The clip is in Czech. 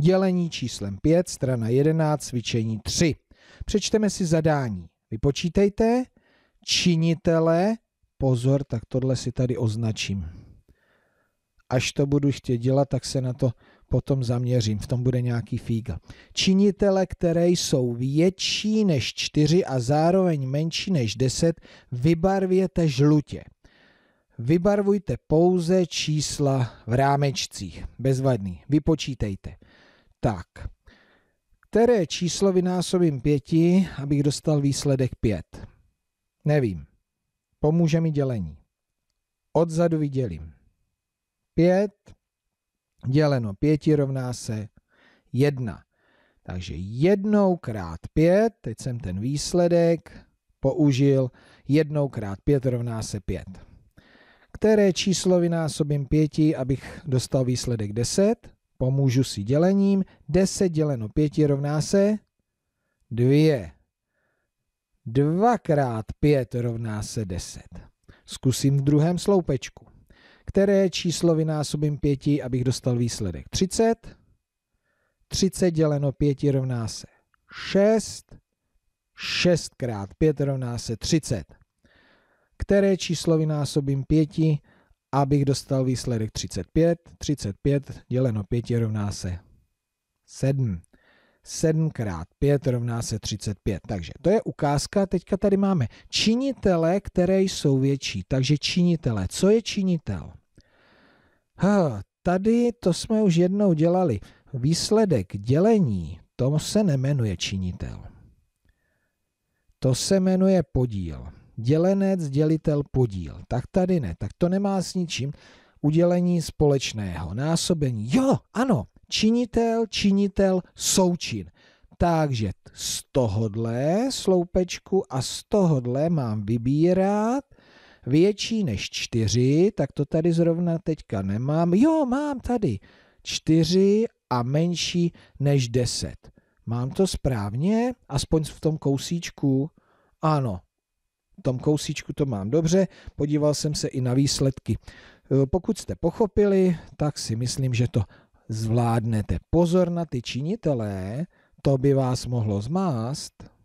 dělení číslem 5, strana 11, cvičení 3. Přečteme si zadání. Vypočítejte činitele, pozor, tak tohle si tady označím. Až to budu chtět dělat, tak se na to potom zaměřím, v tom bude nějaký fíga. Činitele, které jsou větší než 4 a zároveň menší než 10, vybarvěte žlutě. Vybarvujte pouze čísla v rámečcích. Bezvadný. Vypočítejte. Tak, které číslo vynásobím pěti, abych dostal výsledek pět? Nevím. Pomůže mi dělení. Odzadu vydělím. Pět děleno pěti rovná se jedna. Takže jednou krát pět, teď jsem ten výsledek použil, jednou krát pět rovná se pět. Které číslo vynásobím pěti, abych dostal výsledek deset? Pomůžu si dělením. 10 děleno 5 rovná se 2. 2 krát 5 rovná se 10. Zkusím v druhém sloupečku, které číslo vynásobím 5, abych dostal výsledek 30. 30 děleno 5 rovná se 6. 6 krát 5 rovná se 30. Které číslo vynásobím 5, abych dostal výsledek 35. 35 děleno 5 rovná se 7. 7 krát 5 rovná se 35. Takže to je ukázka. Teďka tady máme činitele, které jsou větší. Takže činitele. Co je činitel? Ha, tady to jsme už jednou dělali. Výsledek dělení, tomu se nemenuje činitel. To se jmenuje podíl dělenec, dělitel, podíl. Tak tady ne, tak to nemá s ničím udělení společného, násobení. Jo, ano, činitel, činitel, součin. Takže z tohodle sloupečku a z tohodle mám vybírat větší než čtyři, tak to tady zrovna teďka nemám. Jo, mám tady čtyři a menší než deset. Mám to správně? Aspoň v tom kousíčku? Ano, tom kousíčku to mám dobře, podíval jsem se i na výsledky. E, pokud jste pochopili, tak si myslím, že to zvládnete. Pozor na ty činitelé, to by vás mohlo zmást.